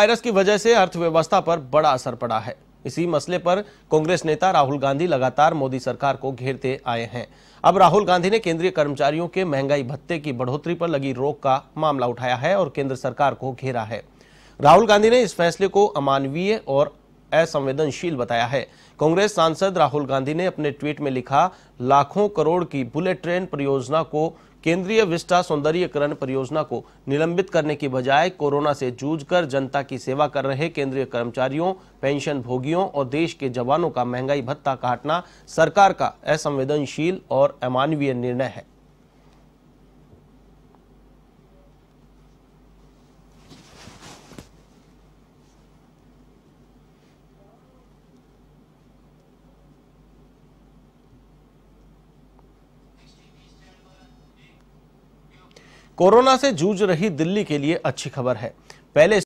virus की वजह से अर्थव्यवस्था पर बड़ा असर पड़ा है इसी मसले पर कांग्रेस नेता राहुल गांधी लगातार मोदी सरकार को घेरते आए हैं अब राहुल गांधी ने केंद्रीय कर्मचारियों के महंगाई भत्ते की बढ़ोतरी पर लगी रोक का मामला उठाया है और केंद्र सरकार को घेरा है राहुल गांधी ने इस फैसले को अमानवीय और असंवेदनशील बताया है कांग्रेस सांसद राहुल गांधी ने अपने ट्वीट में लिखा लाखों करोड़ की बुलेट ट्रेन परियोजना को केंद्रीय विस्टा सौंदर्यकरण परियोजना को निलंबित करने की बजाय कोरोना से जूझकर जनता की सेवा कर रहे केंद्रीय कर्मचारियों पेंशन भोगियों और देश के जवानों का महंगाई भत्ता काटना सरकार का असंवेदनशील और अमानवीय निर्णय है कोरोना से जूझ रही दिल्ली के लिए अच्छी खबर है पहले